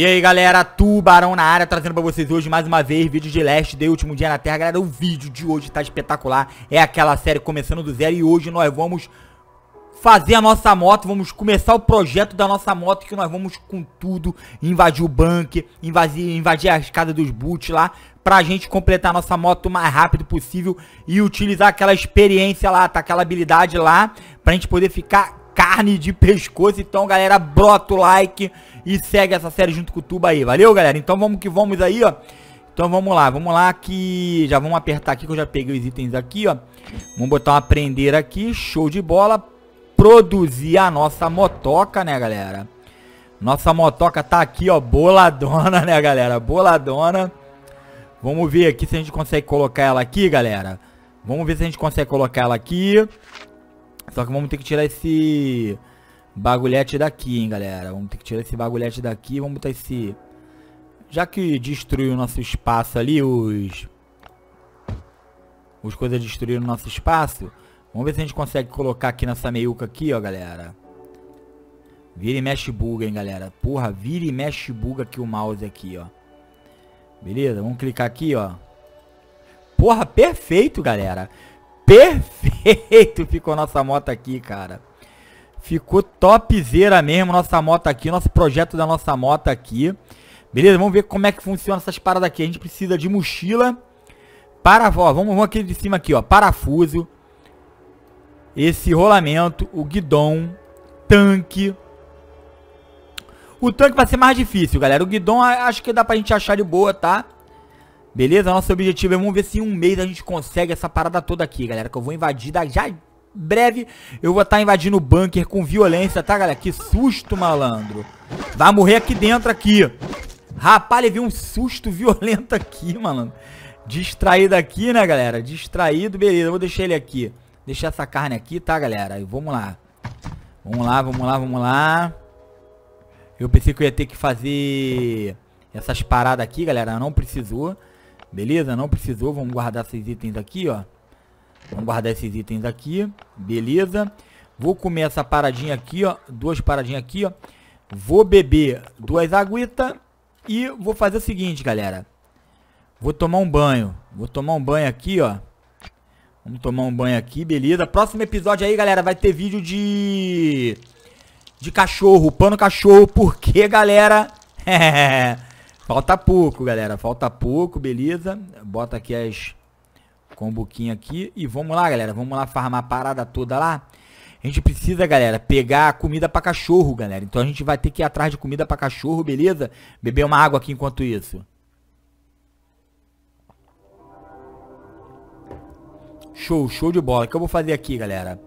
E aí galera, Tubarão na área, trazendo pra vocês hoje mais uma vez vídeo de Last Day, Último Dia na Terra Galera, o vídeo de hoje tá espetacular, é aquela série começando do zero e hoje nós vamos fazer a nossa moto, vamos começar o projeto da nossa moto que nós vamos com tudo, invadir o bunker, invadir, invadir a escada dos boots lá, pra gente completar a nossa moto o mais rápido possível e utilizar aquela experiência lá, tá, aquela habilidade lá, pra gente poder ficar carne de pescoço. Então, galera, brota o like e segue essa série junto com o Tuba aí. Valeu, galera? Então vamos que vamos aí, ó. Então vamos lá, vamos lá que já vamos apertar aqui que eu já peguei os itens aqui, ó. Vamos botar uma prendeira aqui, show de bola. Produzir a nossa motoca, né, galera? Nossa motoca tá aqui, ó, boladona, né, galera? Boladona. Vamos ver aqui se a gente consegue colocar ela aqui, galera. Vamos ver se a gente consegue colocar ela aqui. Só que vamos ter que tirar esse bagulhete daqui, hein, galera. Vamos ter que tirar esse bagulhete daqui. Vamos botar esse... Já que destruiu o nosso espaço ali, os... Os coisas destruíram o nosso espaço. Vamos ver se a gente consegue colocar aqui nessa meiuca aqui, ó, galera. Vira e mexe buga, hein, galera. Porra, vira e mexe buga aqui o mouse aqui, ó. Beleza? Vamos clicar aqui, ó. Porra, perfeito, galera. Perfeito ficou nossa moto aqui, cara. Ficou topzera mesmo nossa moto aqui, nosso projeto da nossa moto aqui. Beleza? Vamos ver como é que funciona essas paradas aqui. A gente precisa de mochila. parafuso, vamos, vamos aqui de cima aqui, ó. Parafuso. Esse rolamento, o guidão, tanque. O tanque vai ser mais difícil, galera. O guidão acho que dá pra gente achar de boa, tá? Beleza? Nosso objetivo é, vamos ver se em um mês a gente consegue essa parada toda aqui, galera. Que eu vou invadir da, já breve. Eu vou estar tá invadindo o bunker com violência, tá, galera? Que susto, malandro. Vai morrer aqui dentro, aqui. Rapaz, levei um susto violento aqui, malandro. Distraído aqui, né, galera? Distraído, beleza. Vou deixar ele aqui. Deixar essa carne aqui, tá, galera? E vamos lá. Vamos lá, vamos lá, vamos lá. Eu pensei que eu ia ter que fazer essas paradas aqui, galera. Não precisou. Beleza? Não precisou, vamos guardar esses itens aqui, ó. Vamos guardar esses itens aqui, beleza? Vou comer essa paradinha aqui, ó, duas paradinhas aqui, ó. Vou beber duas aguitas e vou fazer o seguinte, galera. Vou tomar um banho. Vou tomar um banho aqui, ó. Vamos tomar um banho aqui, beleza? Próximo episódio aí, galera, vai ter vídeo de... De cachorro, pano cachorro, porque, galera... Falta pouco, galera. Falta pouco, beleza? Bota aqui as combuquinhas aqui. E vamos lá, galera. Vamos lá farmar a parada toda lá. A gente precisa, galera, pegar comida para cachorro, galera. Então a gente vai ter que ir atrás de comida para cachorro, beleza? Beber uma água aqui enquanto isso. Show, show de bola. O que eu vou fazer aqui, galera?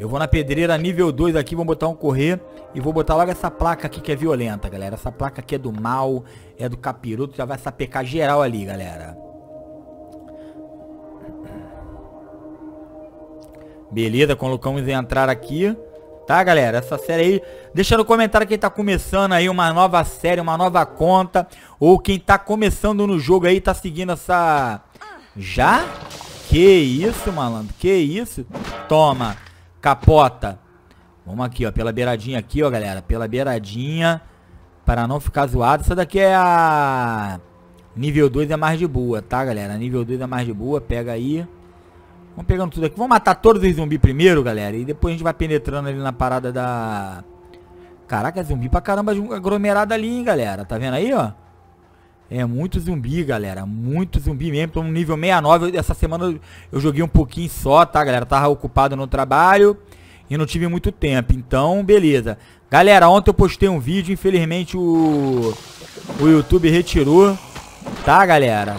Eu vou na pedreira nível 2 aqui, vou botar um correr e vou botar logo essa placa aqui que é violenta, galera. Essa placa aqui é do mal, é do capiroto, já vai sapecar geral ali, galera. Beleza, colocamos em entrar aqui. Tá, galera? Essa série aí, deixa no comentário quem tá começando aí uma nova série, uma nova conta. Ou quem tá começando no jogo aí, tá seguindo essa... Já? Que isso, malandro? Que isso? Toma capota. Vamos aqui, ó, pela beiradinha aqui, ó, galera. Pela beiradinha, para não ficar zoado. Essa daqui é a... Nível 2 é mais de boa, tá, galera? Nível 2 é mais de boa, pega aí. Vamos pegando tudo aqui. Vamos matar todos os zumbis primeiro, galera. E depois a gente vai penetrando ali na parada da... Caraca, é zumbi pra caramba aglomerado ali, hein, galera. Tá vendo aí, ó? É muito zumbi, galera. Muito zumbi mesmo. Tô no nível 69. Essa semana eu joguei um pouquinho só, tá, galera? Tava ocupado no trabalho e não tive muito tempo. Então, beleza. Galera, ontem eu postei um vídeo. Infelizmente o, o YouTube retirou. Tá, galera?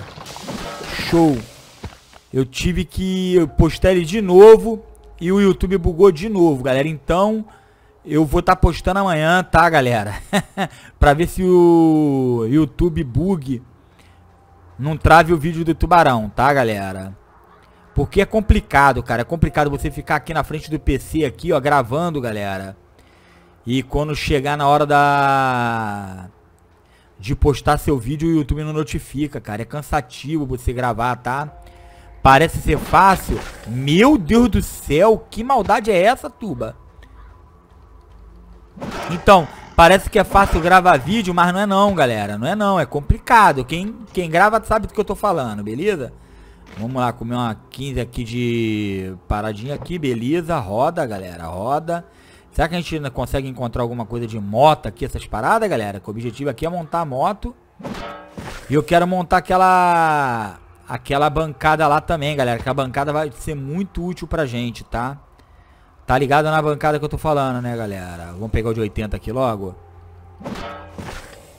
Show. Eu tive que postar ele de novo e o YouTube bugou de novo, galera. Então... Eu vou estar tá postando amanhã, tá, galera? pra ver se o YouTube bug não trave o vídeo do tubarão, tá, galera? Porque é complicado, cara. É complicado você ficar aqui na frente do PC aqui, ó, gravando, galera. E quando chegar na hora da de postar seu vídeo, o YouTube não notifica, cara. É cansativo você gravar, tá? Parece ser fácil. Meu Deus do céu, que maldade é essa, Tuba? Então, parece que é fácil gravar vídeo, mas não é não, galera. Não é não, é complicado. Quem, quem grava sabe do que eu tô falando, beleza? Vamos lá, comer uma 15 aqui de paradinha aqui, beleza? Roda, galera, roda. Será que a gente consegue encontrar alguma coisa de moto aqui, essas paradas, galera? Que o objetivo aqui é montar a moto. E eu quero montar aquela aquela bancada lá também, galera. Que a bancada vai ser muito útil pra gente, tá? Tá ligado na bancada que eu tô falando, né, galera? Vamos pegar o de 80 aqui logo.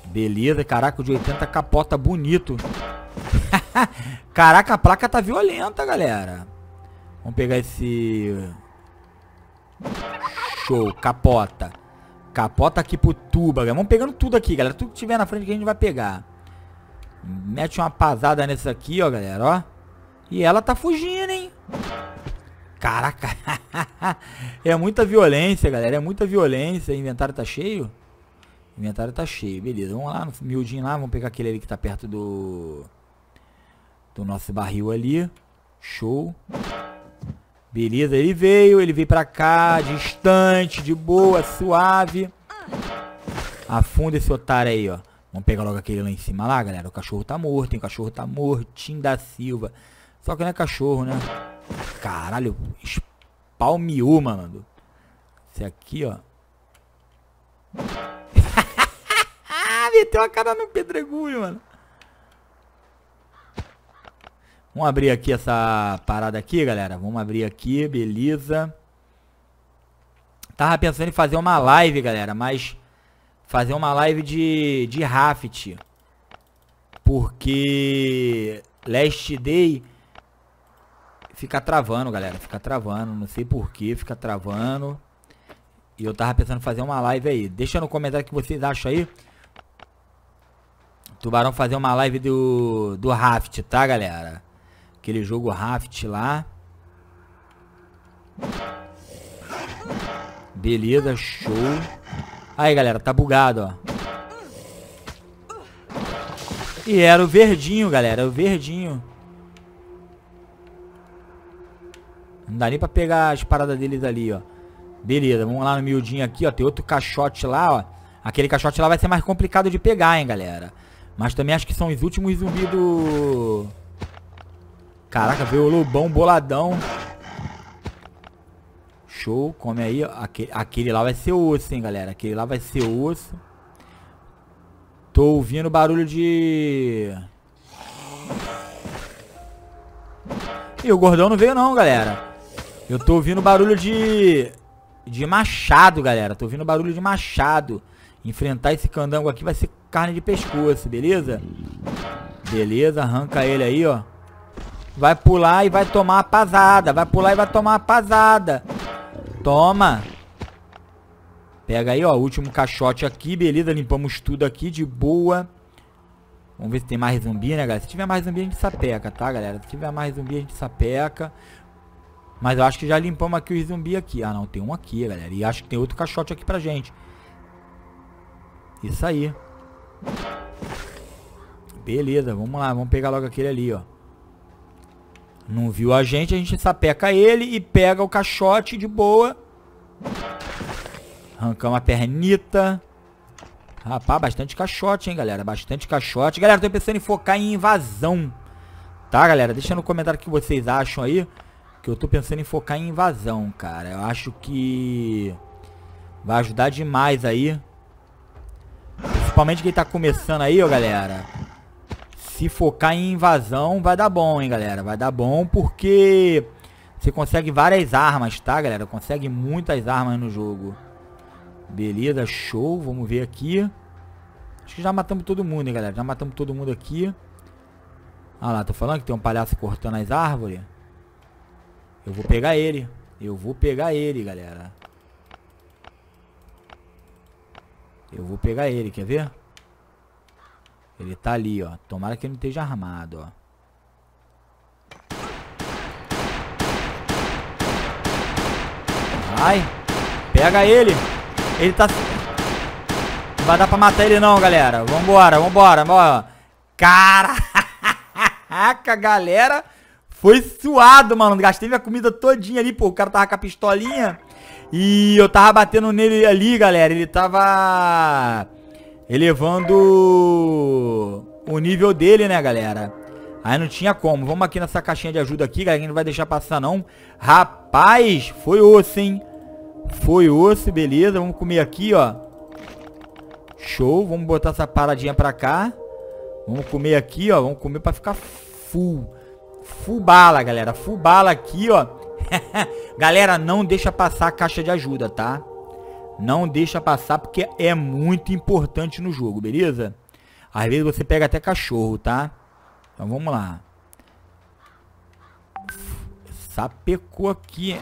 Beleza, caraca, o de 80 capota bonito. caraca, a placa tá violenta, galera. Vamos pegar esse... Show, capota. Capota aqui pro tuba, galera. Vamos pegando tudo aqui, galera. Tudo que tiver na frente que a gente vai pegar. Mete uma pasada nessa aqui, ó, galera, ó. E ela tá fugindo, hein? Caraca. é muita violência, galera. É muita violência. Inventário tá cheio? Inventário tá cheio. Beleza, vamos lá no miudinho lá. Vamos pegar aquele ali que tá perto do... Do nosso barril ali. Show. Beleza, ele veio. Ele veio pra cá, distante, de boa, suave. Afunda esse otário aí, ó. Vamos pegar logo aquele lá em cima lá, galera. O cachorro tá morto, hein? O cachorro tá mortinho da Silva. Só que não é cachorro, né? Caralho, espalmiu, mano. Esse aqui, ó. Meteu a cara no pedregulho, mano. Vamos abrir aqui essa parada aqui, galera. Vamos abrir aqui, beleza. Tava pensando em fazer uma live, galera, mas... Fazer uma live de, de Raft. Porque... Last Day Fica travando, galera. Fica travando. Não sei porquê, fica travando. E eu tava pensando em fazer uma live aí. Deixa no comentário o que vocês acham aí. Tubarão fazer uma live do, do Raft, tá, galera? Aquele jogo Raft lá. Beleza, show. Aí, galera, tá bugado, ó. E era o verdinho, galera. O verdinho. Não dá nem pra pegar as paradas deles ali, ó. Beleza, vamos lá no miudinho aqui, ó. Tem outro caixote lá, ó. Aquele caixote lá vai ser mais complicado de pegar, hein, galera. Mas também acho que são os últimos zumbis do... Caraca, veio o lobão boladão. Show, come aí. Aquele, aquele lá vai ser osso, hein, galera. Aquele lá vai ser osso. Tô ouvindo barulho de... E o gordão não veio não, galera. Eu tô ouvindo barulho de... De machado, galera. Tô ouvindo barulho de machado. Enfrentar esse candango aqui vai ser carne de pescoço, beleza? Beleza, arranca ele aí, ó. Vai pular e vai tomar a pasada. Vai pular e vai tomar a pasada. Toma. Pega aí, ó. Último caixote aqui, beleza. Limpamos tudo aqui de boa. Vamos ver se tem mais zumbi, né, galera? Se tiver mais zumbi, a gente sapeca, tá, galera? Se tiver mais zumbi, a gente sapeca. Mas eu acho que já limpamos aqui o zumbi aqui. Ah, não, tem um aqui, galera. E acho que tem outro caixote aqui pra gente. Isso aí. Beleza, vamos lá. Vamos pegar logo aquele ali, ó. Não viu a gente, a gente sapeca ele e pega o caixote de boa. Arrancamos a pernita. Rapaz, bastante caixote, hein, galera. Bastante caixote. Galera, tô pensando em focar em invasão. Tá, galera? Deixa no comentário o que vocês acham aí. Que eu tô pensando em focar em invasão, cara. Eu acho que vai ajudar demais aí. Principalmente quem tá começando aí, ó, galera. Se focar em invasão, vai dar bom, hein, galera. Vai dar bom porque você consegue várias armas, tá, galera? Consegue muitas armas no jogo. Beleza, show. Vamos ver aqui. Acho que já matamos todo mundo, hein, galera. Já matamos todo mundo aqui. Ah lá, tô falando que tem um palhaço cortando as árvores. Eu vou pegar ele. Eu vou pegar ele, galera. Eu vou pegar ele, quer ver? Ele tá ali, ó. Tomara que ele não esteja armado, ó. Vai. Pega ele. Ele tá... Não vai dar pra matar ele não, galera. Vambora, vambora, vambora. Caraca, galera. Foi suado, mano. Gastei minha comida todinha ali, pô. O cara tava com a pistolinha. E eu tava batendo nele ali, galera. Ele tava elevando o nível dele, né, galera? Aí não tinha como. Vamos aqui nessa caixinha de ajuda aqui, galera. A gente não vai deixar passar, não. Rapaz, foi osso, hein? Foi osso, beleza. Vamos comer aqui, ó. Show. Vamos botar essa paradinha pra cá. Vamos comer aqui, ó. Vamos comer pra ficar full. Fubala, galera. fubala aqui, ó. galera, não deixa passar a caixa de ajuda, tá? Não deixa passar porque é muito importante no jogo, beleza? Às vezes você pega até cachorro, tá? Então vamos lá. Sapecou aqui.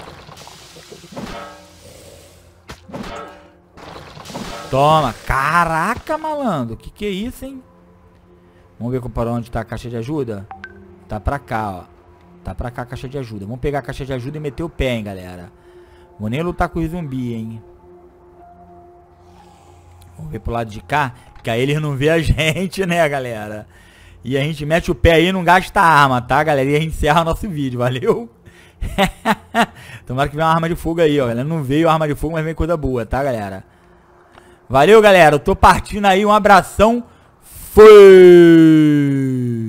Toma. Caraca, malandro. Que que é isso, hein? Vamos ver para onde tá a caixa de ajuda. Tá pra cá, ó. Tá pra cá a caixa de ajuda. Vamos pegar a caixa de ajuda e meter o pé, hein, galera. Vou nem lutar com o zumbi, hein. Vamos ver pro lado de cá, que aí eles não vê a gente, né, galera. E a gente mete o pé aí e não gasta arma, tá, galera? E a gente encerra nosso vídeo, valeu? Tomara que venha uma arma de fogo aí, ó. ela Não veio arma de fogo, mas vem coisa boa, tá, galera? Valeu, galera. Eu tô partindo aí. Um abração. Fui!